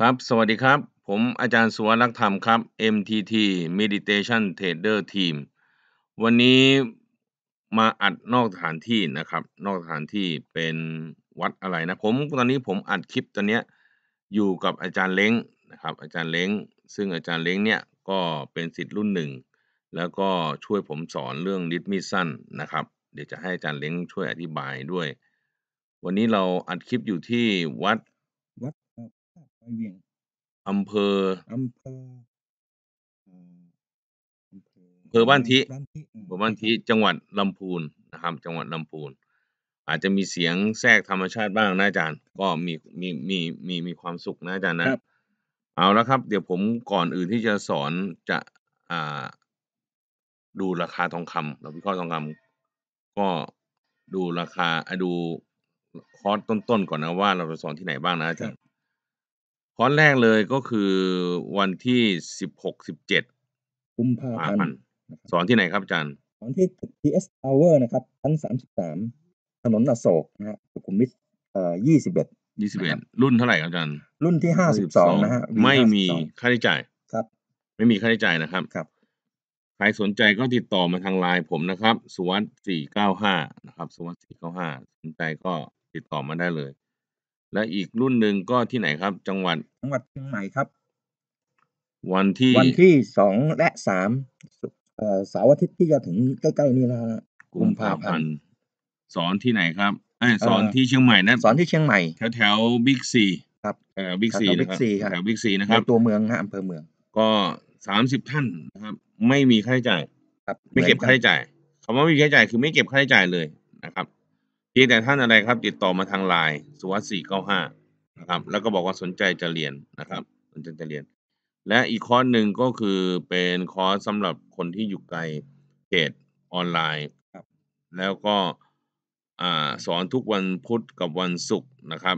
ครับ สวัสดีครับ ผมอาจารย์สุวรรณธรรมครับ MTT Meditation Trader Team วันนี้มาอัดนอกสถานที่ นะครับ นอกสถานที่เป็นวัดอะไร นะ ผมตอนนี้ผมอัดคลิปตอนนี้อยู่กับอาจารย์เล้งนะครับ อาจารย์เล้งซึ่งอาจารย์เล้งเนี่ยก็เป็นสิทธิ์รุ่นหนึ่งแล้วก็ช่วยผมสอนเรื่องลิทมิสั้นนะครับเดี๋ยวจะให้อาจารย์เล้งช่วยอธิบายด้วย วันนี้เราอัดคลิปอยู่ที่วัดอเวียงอำเภออำเภออำเภอบ้านทิอำเภอบ้านทิจังหวัดลำพูนนะครับ จังหวัดลำพูน อาจจะมีเสียงแทรกธรรมชาติบ้างนะอาจารย์ก็มีมีมีมีมีความสุขนะอาจารย์นะเอาละครับ เดี๋ยวผมก่อนอื่นที่จะสอนจะอ่า ดูราคาทองคำเราพิเคราะห์ทองคำก็ดูราคาดูคอร์สต้นๆก่อนนะว่าเราจะสอนที่ไหนบ้างนะอาจารย์คอร์สแรกเลยก็คือวันที่สิบหกสิบุมภาพันธ์สอนที่ไหนครับอาจารย์สอนที่ตึก PS Tower นะครับชั้นามถนนอโศกนะฮะสุขุมวิทเอ่อเอ็ดรุ่นเท่าไหร่ครับอาจารย์รุ่นที่ห้าสสิบองนะฮะไม่มีค่าใช้จ่ายครับ ไม่มีค่าใช้จ่ายนะครับครับ ใครสนใจก็ติดต่อมาทางไลน์ผมนะครับสุวัสด์ห้านะครับสุวัสด์ห้าสนใจก็ติดต่อมาได้เลยและอีกรุ่นหนึ่งก็ที่ไหนครับจังหวัดจังหวัดเชียงใหม่ครับ วันที่วันที่สองและสามเสาร์อาทิตย์ที่จะถึงใกล้ ๆนี้แล้วะกุมภาพันธ์สอนที่ไหนครับไอ้สอนที่เชียงใหม่นะ สอนที่เชียงใหม่แถวๆบิ๊กซีครับแถวบิ๊กซีแถวนะครับแถวบิ๊กซีนะครับ ตัวเมืองฮะอำเภอเมืองก็สามสิบท่านนะครับ ไม่มีค่าใช้จ่าย ครับไม่เก็บค่าใช้จ่ายคำว่าไม่มีค่าใช้จ่ายคือไม่เก็บค่าใช้จ่ายเลยนะครับพียงแต่ท่านอะไรครับติดต่อมาทางไลน์สุวัสสี่เก้าห้านะครับแล้วก็บอกว่าสนใจจะเรียนนะครับสนใจจะเรียน และอีกคอร์สหนึ่งก็คือเป็นคอร์สสำหรับคนที่อยู่ไกลเขตออนไลน์ครับแล้วก็สอนทุกวันพุธกับวันศุกร์นะครับ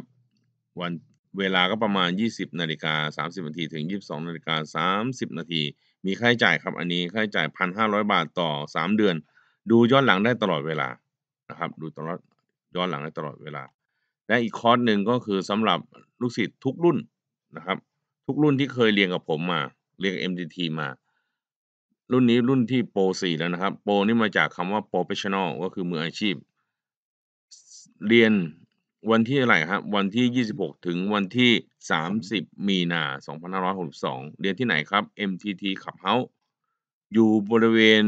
วันเวลาก็ประมาณ 20 นาฬิกา30นาทีถึง 22 นาฬิกา30 นาทีมีค่าใช้จ่ายครับ อันนี้ค่าใช้จ่าย 1,500 บาทต่อ 3 เดือน ดูย้อนหลังได้ตลอดเวลานะครับดูตลอดย้อนหลังได้ตลอดเวลา และอีกคอร์สหนึ่งก็คือสำหรับลูกศิษย์ทุกรุ่นนะครับ ทุกรุ่นที่เคยเรียนกับผมมาเรียน MDT มา รุ่นนี้รุ่นที่โปรสี่แล้วนะครับ โปรนี่มาจากคำว่า professional ก็คือมืออาชีพ เรียนวันที่อะไรครับวันที่ 26 ถึงวันที่ 30 มีนา2562 เรียนที่ไหนครับ MTT ขับเฮาอยู่บริเวณ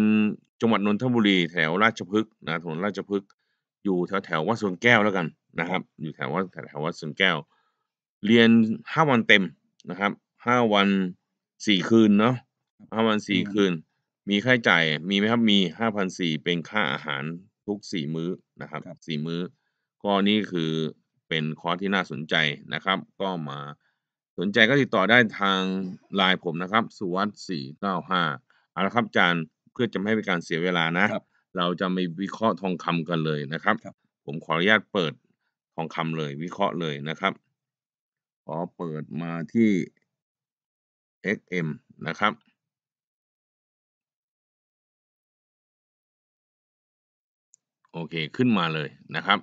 จังหวัดนนทบุรีแถวราชพฤกษ์นะถนนราชพฤกษ์อยู่แถวแถววัดสวนแก้วแล้วกันนะครับ อยู่แถววัดแถววัดสวนแก้ว เรียนห้าวันเต็มนะครับห้าวันสี่คืนเนาะห้าวันสี่คืน มีค่าใช้จ่ายมีไหมครับมีห้าพันสี่เป็นค่าอาหารทุกสี่มื้อนะครับสี่มื้อก็นี่คือเป็นคอร์สที่น่าสนใจนะครับ ก็มาสนใจก็ติดต่อได้ทางไลน์ผมนะครับสุวัสด์สี่เก้าห้าเอาละครับอาจารย์เพื่อจะไม่ให้เป็นการเสียเวลานะเราจะมีวิเคราะห์ทองคำกันเลยนะครับรบผมขออนุญาตเปิดทองคำเลยวิเคราะห์เลยนะครับขอเปิดมาที่ XM นะครับ โอเคขึ้นมาเลยนะครับ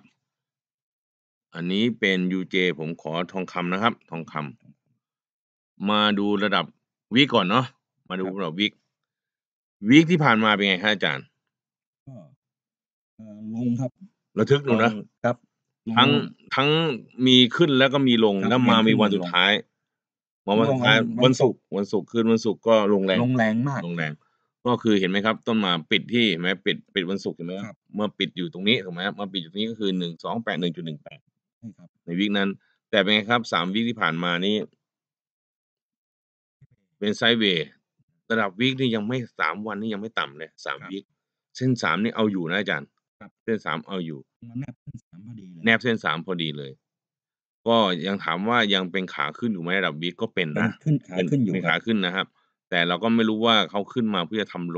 อันนี้เป็น UJ ผมขอทองคำนะครับ ทองคำมาดูระดับวิกก่อนเนาะมาดูระดับวิกวิกที่ผ่านมาเป็นไงครับอาจารย์็ลงครับระทึกหนูนะครับ ทั้งทั้งมีขึ้นแล้วก็มีลงแล้วมามีวันสุดท้ายมาวันสุดวัท้านยวันศุกร์วันศุกร์ขึ้นวันศุกร์ก็ลงแรงลงแรงมากลงแรงก็คือเห็นไหมครับ ต้นมาปิดที่ไหมปิดปิดวันศุกร์เห็นไหมครับเมื่อ ปิดอยู่ตรงนี้ถูกไหมครับมาปิดอยู่ตรงนี้ก็คือหนึ่งสองแปดหนึ่งจุดหนึ่งแปดในวิกนั้น แต่เป็นไงครับสามวิกที่ผ่านมานี้ เป็นไซเวย์ระดับวิกนี่ยังไม่สามวันนี่ยังไม่ต่ำเลยสามวิกเส้นสามนี่เอาอยู่นะอาจารย์เส้นสามเอาอยู่แนบเส้นสามพอดีเลยแนบเส้นสามพอดีเลย ก็ยังถามว่ายังเป็นขาขึ้นอยู่ไหมระดับวิกก็เป็นนะขึ้นขาขึ้นอยู่เป็นขาขึ้นนะครับ แต่เราก็ไม่รู้ว่าเขาขึ้นมาเพื่อทำโล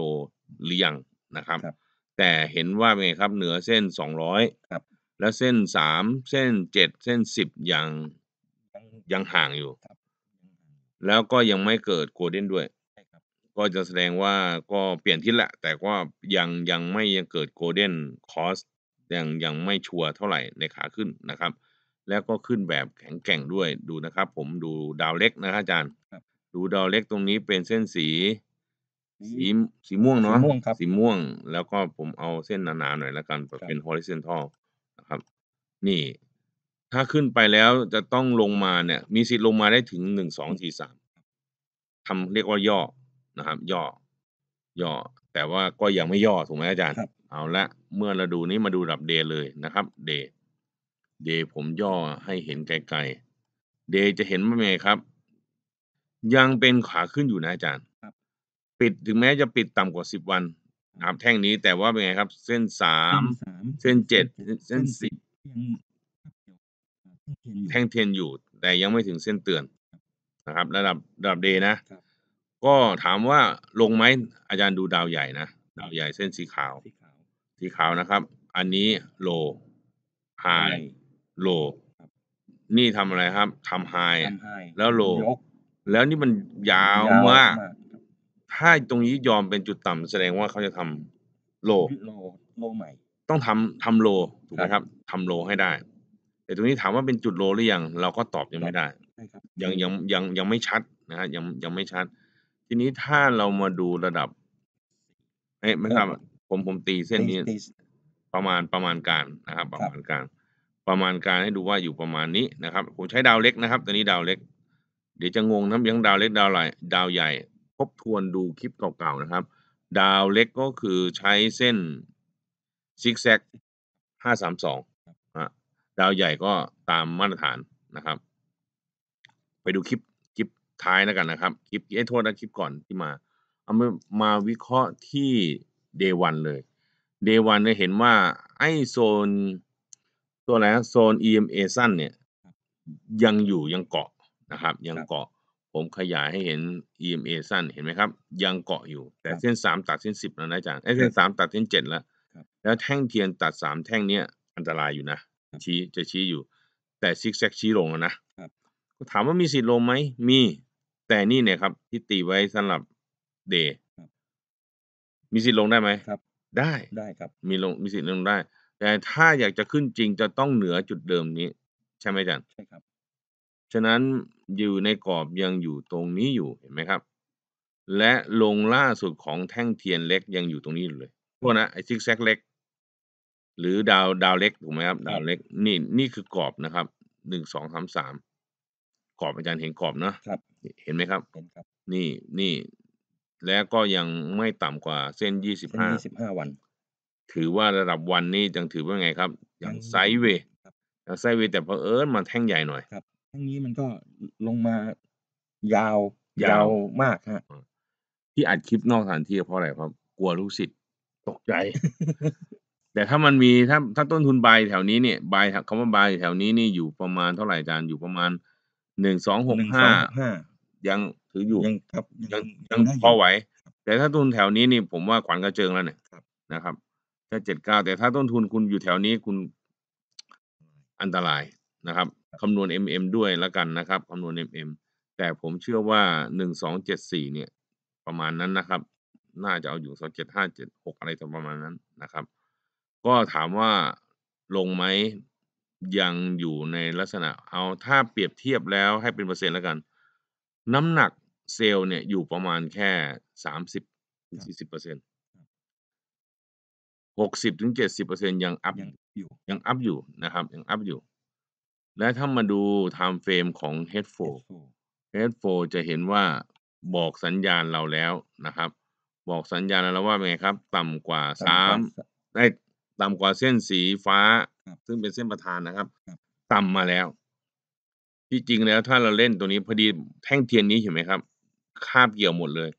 หรือยังนะครับแต่เห็นว่าเป็นไงครับเหนือเส้นสองร้อยแล้วเส้นสามเส้นเจ็ดเส้นสิบยังยังห่างอยู่แล้วก็ยังไม่เกิดโกลเด้นด้วยก็จะแสดงว่าก็เปลี่ยนทิศแหละ แต่ว่ายังยังไม่ยังเกิดโกลเด้นคอสยังยังไม่ชัวร์เท่าไหร่ในขาขึ้นนะครับ แล้วก็ขึ้นแบบแข็งแกร่งด้วย ดูนะครับ ผม ดูดาวเล็กนะครับอาจารย์ ดูดาวเล็กตรงนี้เป็นเส้นสี สีมสีม่วงเนาะม่วงครับ สีม่วง แล้วก็ผมเอาเส้นหนาๆหน่อยแล้วกันเป็น horizontal นะครับ นี่ ถ้าขึ้นไปแล้วจะต้องลงมาเนี่ย มีสิทธิ์ลงมาได้ถึงหนึ่งงสสอี่สามทำเรียกว่าย่อนะครับย่อ ย่อ แต่ว่าก็ยังไม่ย่อถูกไหมอาจารย์ เอาละเมื่อเราดูนี้มาดูดับเดเลยนะครับ เด เดผมย่อให้เห็นไกลๆเดจะเห็นไหมครับ ยังเป็นขาขึ้นอยู่นะอาจารย์ปิดถึงแม้จะปิดต่ำกว่าสิบวันนะครับแท่งนี้แต่ว่าเป็นไงครับ เส้นสามเส้นเจ็ดเส้นสิบแท่งเทียนอยู่ แต่ยังไม่ถึงเส้นเตือน นะครับระดับระดับเดนะก็ถามว่าลงไหมอาจารย์ดูดาวใหญ่นะ ดาวใหญ่เส้นสีขาวสีขาวสีขาวนะครับ อันนี้โลไฮโล นี่ทำอะไรครับทำไฮแล้วโล แล้วนี่มันยาวมากถ้าตรงนี้ยอมเป็นจุดต่ำแสดงว่าเขาจะทำโลโลโลใหม่ ต้องทำทำโลถูกไหมครับทำโลให้ได้ แต่ตรงนี้ถามว่าเป็นจุดโลหรือยังเราก็ตอบยังไม่ได้ ยังยังยังยังไม่ชัดนะฮะยังยังไม่ชัดทีนี้ถ้าเรามาดูระดับเอ๊ะไม่ทราบผมผมตีเส้นนี้ประมาณประมาณการนะครับประมาณการประมาณการให้ดูว่าอยู่ประมาณนี้นะครับผมใช้ดาวเล็กนะครับตอนนี้ดาวเล็กเดี๋ยวจะงงนะยังดาวเล็กดาวใหญ่ดาวใหญ่ทบทวนดูคลิปเก่าๆนะครับ ดาวเล็กก็คือใช้เส้นซิกแซกห้าสามสองดาวใหญ่ก็ตามมาตรฐานนะครับ ไปดูคลิปท้ายแล้วกันนะครับคลิปไอ้โทษนะคลิปก่อนที่มาเอามามาวิเคราะห์ที่เดวันเลยเดวันเนี่ยเห็นว่า ไอ้โซน ตัวไหนะโซน EMA สั้นเนี่ยยังอยู่ยังเกาะนะครับ ยังเกาะผมขยายให้เห็น EMA สั้นเห็นไหมครับ ยังเกาะอยู่ แต่เส้นสามตัดเส้นสิบแล้วนะจารย์ไอ้เส้นสามตัดเส้นเจ็ดแล้วแล้วแท่งเทียนตัดสามแท่งเนี้ยอันตรายอยู่นะชี้จะชี้อยู่ แต่ซิกแซกชี้ลงแล้วนะถามว่ามีสิทธิ์ลงไหมมีแต่นี่เนี่ยครับที่ตีไว้สำหรับเดย์มีสิทธิ์ลงได้ไหมครับ ได้ได้ครับ มีลงมีสิทธิ์ลงได้ แต่ถ้าอยากจะขึ้นจริงจะต้องเหนือจุดเดิมนี้ ใช่ไหมอาจารย์ใช่ครับ ฉะนั้นอยู่ในกรอบยังอยู่ตรงนี้อยู่เห็นไหมครับ และลงล่าสุดของแท่งเทียนเล็กยังอยู่ตรงนี้เลยพทกนะไอซิกแซกเล็ก หรือดาวดาวเล็กถูกไหมครับ ดาวเล็กนี่นี่คือกรอบนะครับหนึ่งสองสามสามกรอบอาจารย์เห็นกรอบเนาะครับเห็นไหมครับเห็นครับ นี่นี่แล้วก็ยังไม่ต่ำกว่าเส้นเส้น25ยี่สิบห้าวัน ถือว่าระดับวันนี้ยังถือว่าไงครับอย่างังไซเวยครับ อย่างไซเวยแต่พอเอิร์ญมาแท่งใหญ่หน่อยทั้งนี้มันก็ลงมายาว ยาวมากฮะที่อัดคลิปนอกสถานที่เพราะอะไรครับกลัวลูกศิษย์ตกใจ แต่ถ้ามันมีถ้า ถ้าต้นทุนใบแถวนี้เนี่ยใบคำว่าใบแถวนี้นี่อยู่ประมาณเท่าไหร่จานอยู่ประมาณหนึ่งสองหกห้าห้ายังถืออยู่ยังครับ ยังยังพอไหวแต่ถ้าทุนแถวนี้นี่ ผมว่าขวัญกระเจิงแล้วเนี่ยนะครับถ้าเจ็ดเก้าแต่ถ้าต้นทุนคุณอยู่แถวนี้คุณอันตรายนะครับคำนวณ MM ด้วยแล้วกันนะครับคำนวณ MM แต่ผมเชื่อว่าหนึ่งสองเจ็ดสี่เนี่ย ประมาณนั้นนะครับน่าจะเอาอยู่สองเจ็ดห้าเจ็ดหกอะไรประมาณนั้นนะครับ ก็ถามว่าลงไหมยังอยู่ในลักษณะเอาถ้าเปรียบเทียบแล้วให้เป็นเปอร์เซ็นต์แล้วกันน้ำหนักเซลล์เนี่ยอยู่ประมาณแค่สามสิบถึงสี่สิบเปอร์เซ็นต์หกสิบถึงเจ็ดสิบเปอร์เซ็นยังอัพยังอยู่ยังอัพอยู่นะครับ ยังอัพอยู่ และถ้ามาดูไทม์เฟรมของเฮดโฟร์เฮดโฟร์จะเห็นว่าบอกสัญญาณเราแล้วนะครับ บอกสัญญาณเราว่าไงครับ ต่ำกว่าสามได้ต่ำกว่าเส้นสีฟ้า ซึ่งเป็นเส้นประธานนะครับ ต่ำมาแล้วที่จริงแล้วถ้าเราเล่นตัวนี้ พอดีแท่งเทียนนี้เห็นไหมครับ คาบเกี่ยวหมดเลย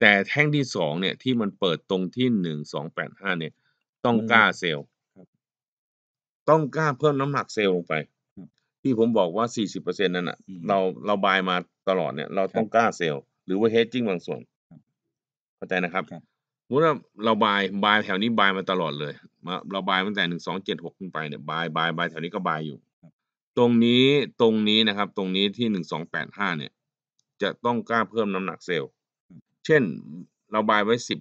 แต่แท่งที่สองเนี่ย ที่มันเปิดตรงที่หนึ่งสองแปดห้าเนี่ย ต้องกล้าเซลล์ต้องกล้าเพิ่มน้ำหนักเซลล์ลงไป ที่ผมบอกว่าสี่สิบเปอร์เซ็นนั่นอ่ะ เรา เราบายมาตลอดเนี่ย เราต้องกล้าเซลล์ หรือว่าเฮดจิ้งบางส่วนเข้าใจนะครับเมื่อเราบายบายแถวนี้บายมาตลอดเลยมาเราบายตั้งแต่หนึ่งสองเจ็ดหกขึ้นไปเนี่ยบายบายบายแถวนี้ก็บายอยู่ตรงนี้ตรงนี้นะครับ ตรงนี้ที่หนึ่งสองแปดห้าเนี่ย จะต้องกล้าเพิ่มน้ำหนักเซลล์ เช่นเราบายไว้สิบ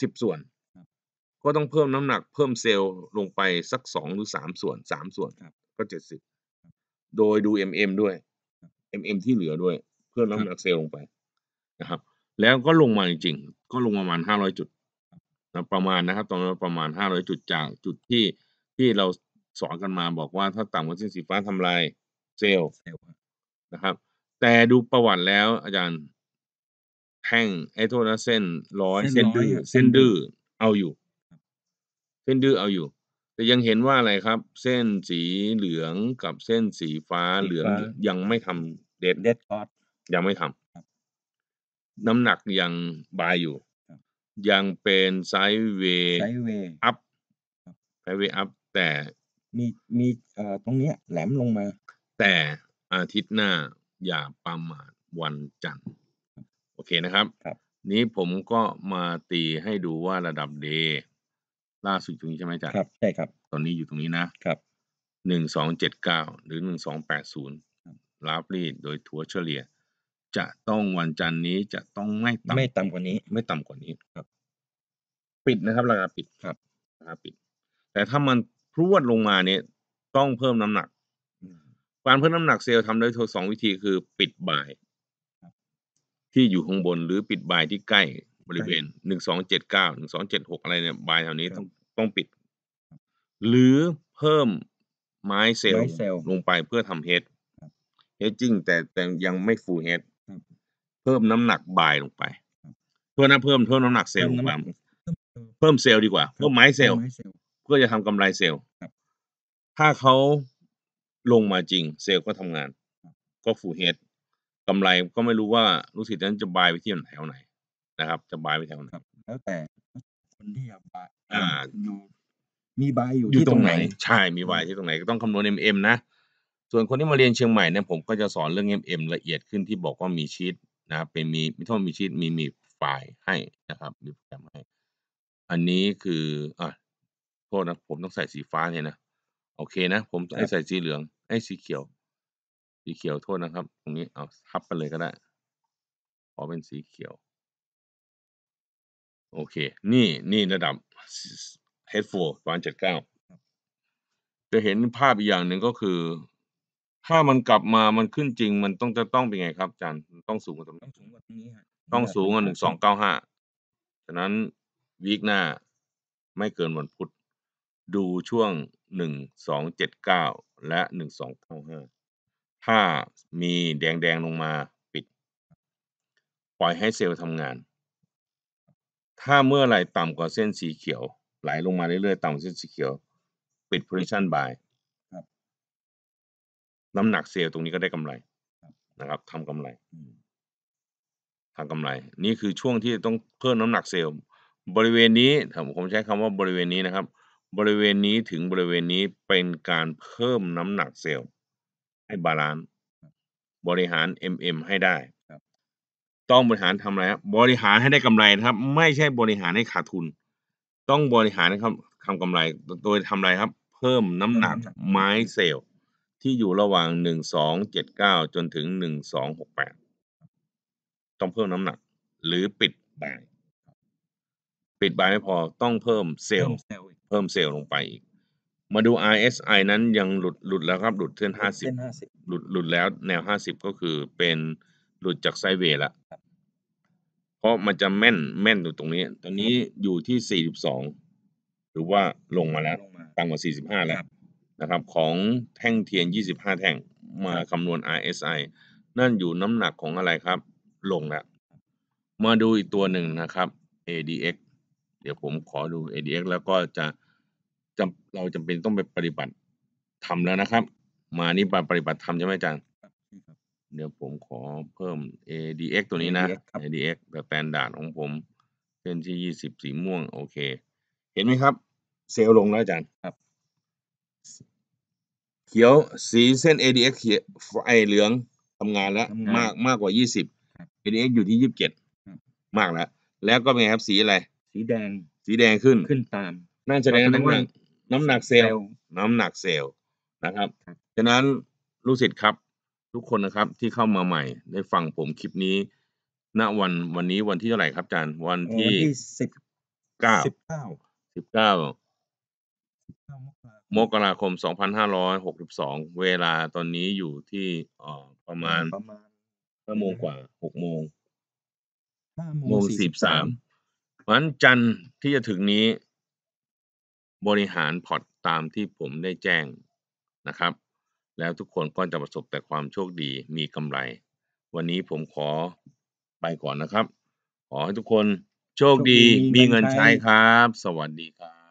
สิบส่วนก็ต้องเพิ่มน้ำหนักเพิ่มเซลล์ลงไปสักสองหรือสามส่วนสามส่วนก็เจ็ดสิบโดยดู MM ด้วย MM ที่เหลือด้วยเพิ่มน้ำหนักเซลล์ลงไปนะครับ แล้วก็ลงมาจริง ๆ ก็ลงประมาณห้าร้อยจุดประมาณนะครับตอนนั้นประมาณห้าร้อยจุดจากจุดที่ที่เราสอนกันมาบอกว่าถ้าต่ำกว่าเส้นสีฟ้าทำลายเซลล์นะครับ แต่ดูประวัติแล้วอาจารย์แท่งไอ้โทษนะเส้นร้อยเส้นดื้อเส้นดื้อเอาอยู่เส้นดื้อเอาอยู่ แต่ยังเห็นว่าอะไรครับ เส้นสีเหลืองกับเส้นสีฟ้าเหลืองยังไม่ทำเด็ดเด็ดคอร์ยังไม่ทำน้ำหนักยังบายอยู่ยังเป็นไซด์เวย์อัพไซด์เวย์อัพแต่มีมีเอ่อตรงเนี้ย แหลมลงมา แต่อาทิตย์หน้าอย่าประมาทวันจันทร์โอเคนะครับครับ นี้ผมก็มาตีให้ดูว่าระดับเดล่าสุดตรงนี้ใช่ไหมจ๊ะครับ ใช่ครับ ตอนนี้อยู่ตรงนี้นะ ครับหนึ่งสองเจ็ดเก้าหรือหนึ่งสองแปดศูนย์ลาฟรีดโดยทัวเฉลี่ย จะต้องวันจันทร์นี้จะต้องไม่ต่ำไม่ต่ำกว่านี้ ไม่ต่ำกว่านี้ครับ ปิดนะครับราคาปิดครับราคาปิด แต่ถ้ามันพรวดลงมาเนี่ยต้องเพิ่มน้ำหนักการเพิ่มน้ำหนักเซลล์ทำได้ทั้งสองวิธีคือปิดบ่าย ที่อยู่ข้างบนหรือปิดบ่ายที่ใกล้บริเวณหนึ่งสองเจ็ดเก้าหนึ่งสองเจ็ดหกอะไรเนี่ยบ่ายแถวนี้ต้องต้องปิด หรือเพิ่มไม้เซลล์ลงไปเพื่อทำเฮดเฮดจริงแต่แต่ยังไม่ฟูเฮดเพิ่มน้ำหนักบ่ายลงไปเพื่อนะเพิ่มเพิ่มน้ำหนักเซลล์ลงไปเพิ่มเซลล์ดีกว่าเพิ่มไม้เซลล์เพื่อจะทำกำไรเซลล์ถ้าเขาลงมาจริงเซลล์ก็ทำงาน ก็ฟูเฮดกำไรก็ไม่รู้ว่าลูกศิษย์นั้นจะบายไปที่แถวไหน นะครับ จะบายไปแถวไหนแล้วแต่คนที่ากบายอยู่มีบายอยู่ที่ตรงไหน ใช่มีบายที่ตรงไหนก็ต้องคำนวณเเออ็ม็มนะ ส่วนคนที่มาเรียนเชียงใหม่เนี่ยผมก็จะสอนเรื่องเเออ็ม็มละเอียดขึ้นที่บอกว่ามีชีตนะครับเป็นมีไม่ต้องมีชีตมีมีไฟล์ให้นะครับมีโปรแกรมให้ อันนี้คืออ่ะทษนะผมต้องใส่สีฟ้า เนี่ยนะโอเคนะผมให้ใส่สีเหลืองให้สีเขียว สีเขียว โทษนะครับ ตรงนี้เอาทับไปเลยก็ได้ขอเป็นสีเขียว โอเค นี่นี่ ระดับ h โประมาณเจ็ดเก้าจะเห็นภาพอีกอย่างหนึ่งก็คือ ถ้ามันกลับมามันขึ้นจริง มันต้องจะต้องเป็นไงครับอาจารย์ต้องสูงกว่าตรงนี้ต้องสูงกว่าตรงนี้ฮะต้องสูงกว่าหนึ่งสองเก้าห้าฉะนั้นวีคหน้าไม่เกินวันพุธดูช่วง 1279 และ 1295ถ้ามีแดง ๆ ลงมาปิดปล่อยให้เซลล์ทำงาน ถ้าเมื่อไหรต่ำกว่าเส้นสีเขียวไหลลงมาเรื่อยๆต่ำกว่าเส้นสีเขียว ปิด position buy น้ำหนักเซลล์ตรงนี้ก็ได้กำไรนะครับทำกำไรทำกำไร นี่คือช่วงที่ต้องเพิ่มน้ำหนักเซลล์ บริเวณนี้ผมใช้คำว่าบริเวณนี้นะครับบริเวณนี้ถึงบริเวณนี้เป็นการเพิ่มน้ำหนักเซลล์ให้บาลานซ์บริหาร MM ให้ได้ต้องบริหารทำอะไรครับบริหารให้ได้กำไรครับ ไม่ใช่บริหารให้ขาดทุนต้องบริหารครับทำกำไรโดยทำอะไรครับ เพิ่มน้ำหนักไม้เซลล์ ที่อยู่ระหว่าง1279 จนถึง 1268ต้องเพิ่มน้ำหนักหรือปิดบาปิดบายไม่พอต้องเพิ่มเซลล์เพิ่มเซลล์ลงไปอีกมาดู RSI นั้นยังหลุดหลุดแล้วครับ หลุดเส้นห้าสิบหลุดหลุดแล้วแนวห้าสิบก็คือเป็นหลุดจากไซเวละ เพราะมันจะแม่นแม่นอยู่ตรงนี้ ตอนนี้อยู่ที่สี่สิบสองหรือว่าลงมาแล้วต่ำกว่าสี่สิบห้าแล้วนะครับ ของแท่งเทียนยี่สิบห้าแท่งมาคำนวณ RSI นั่นอยู่น้ำหนักของอะไรครับ ลงแล้วมาดูอีกตัวหนึ่งนะครับ ADX เดี๋ยวผมขอดู ADX แล้วก็จะจำเราจำเป็นต้องไปปฏิบัติทำแล้วนะครับ มานี่ปปฏิบัติทำใช่ไหมจารย์เดี๋ยวผมขอเพิ่ม ADX ตัวนี้นะ ADX แต่แตนดาดของผมเส้นที่ยี่สิบสีม่วงโอเค เห็นไหมครับ เซลลงแล้วจารย์ครับเขียวสีเส้น ADX เขียวไฟเหลืองทำงานแล้วมากมากกว่ายี่สิบ ADX อยู่ที่ยี่สิบเจ็ดมากแล้ว แล้วก็เป็นไงครับสีอะไรสีแดงสีแดงขึ้นขึ้นตามนั่นแสดงน้ำหนักน้ำหนักเซลล์น้ำหนักเซลล์นะครับ ฉะนั้นลูกศิษย์ครับ ทุกคนนะครับที่เข้ามาใหม่ได้ฟังผมคลิปนี้ ณวันวันนี้วันที่เท่าไหร่ครับอาจารย์วันที่สิบเก้าสิบเก้าสิบเก้ามกราคมสองพันห้าร้อยหกสิบสองเวลาตอนนี้อยู่ที่ออประมาณประมาณห้าโมงกว่าหกโมงห้าโมงสิบสามเพราะฉะนั้นจันที่จะถึงนี้ บริหารพอร์ตตามที่ผมได้แจ้งนะครับ แล้วทุกคนก็จะประสบแต่ความโชคดีมีกำไร วันนี้ผมขอไปก่อนนะครับ ขอให้ทุกคนโชคดีมีเงินใช้ครับ สวัสดีครับ